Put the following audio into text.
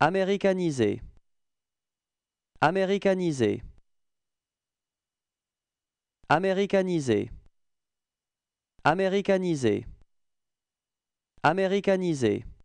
Américanisé. Américanisé. Américanisé. Américanisé. Américanisé.